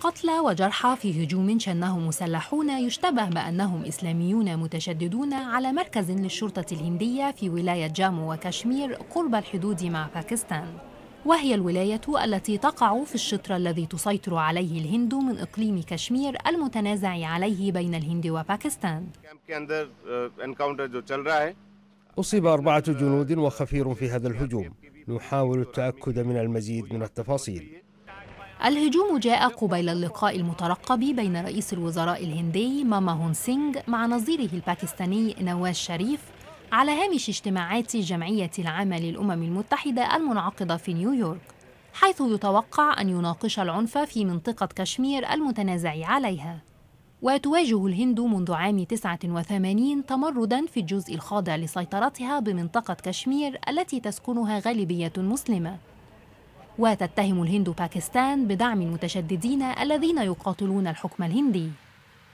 قتلى وجرحى في هجوم شنه مسلحون يشتبه بأنهم إسلاميون متشددون على مركز للشرطة الهندية في ولاية جامو وكشمير قرب الحدود مع باكستان وهي الولاية التي تقع في الشطر الذي تسيطر عليه الهند من إقليم كشمير المتنازع عليه بين الهند وباكستان أصيب أربعة جنود وخفير في هذا الهجوم نحاول التأكد من المزيد من التفاصيل الهجوم جاء قبيل اللقاء المترقب بين رئيس الوزراء الهندي ماما هون سينج مع نظيره الباكستاني نواز شريف على هامش اجتماعات الجمعية العامة للأمم المتحدة المنعقدة في نيويورك حيث يتوقع أن يناقش العنف في منطقة كشمير المتنازع عليها وتواجه الهند منذ عام 89 تمردا في الجزء الخاضع لسيطرتها بمنطقة كشمير التي تسكنها غالبية مسلمة وتتهم الهند باكستان بدعم المتشددين الذين يقاتلون الحكم الهندي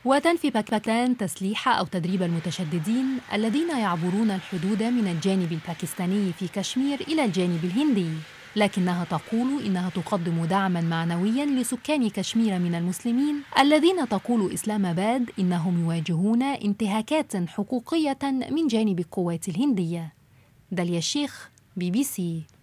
وتنفي باكستان تسليح أو تدريب المتشددين الذين يعبرون الحدود من الجانب الباكستاني في كشمير إلى الجانب الهندي لكنها تقول إنها تقدم دعما معنويا لسكان كشمير من المسلمين الذين تقول إسلام آباد إنهم يواجهون انتهاكات حقوقية من جانب القوات الهندية داليا الشيخ بي بي سي